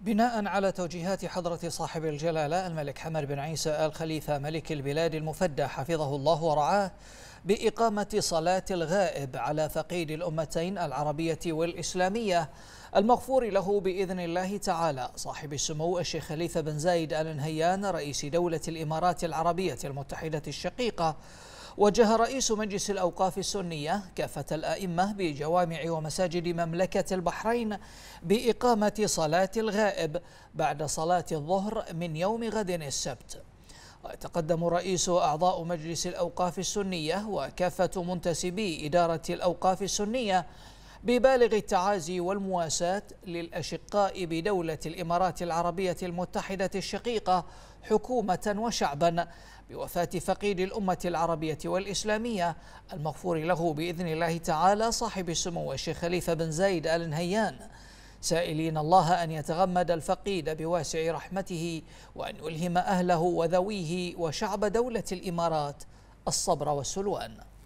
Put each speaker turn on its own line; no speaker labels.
بناء على توجيهات حضرة صاحب الجلالة الملك حمد بن عيسى آل خليفة ملك البلاد المفدى حفظه الله ورعاه بإقامة صلاة الغائب على فقيد الأمتين العربية والإسلامية المغفور له بإذن الله تعالى صاحب السمو الشيخ خليفة بن زايد آل نهيان رئيس دولة الإمارات العربية المتحدة الشقيقة وجه رئيس مجلس الأوقاف السنية كافة الأئمة بجوامع ومساجد مملكة البحرين بإقامة صلاة الغائب بعد صلاة الظهر من يوم غد السبت ويتقدم رئيس أعضاء مجلس الأوقاف السنية وكافة منتسبي إدارة الأوقاف السنية ببالغ التعازي والمواساة للأشقاء بدولة الإمارات العربية المتحدة الشقيقة حكومة وشعبا بوفاة فقيد الأمة العربية والإسلامية المغفور له بإذن الله تعالى صاحب السمو الشيخ خليفة بن زايد آل نهيان سائلين الله أن يتغمد الفقيد بواسع رحمته وأن يلهم أهله وذويه وشعب دولة الإمارات الصبر والسلوان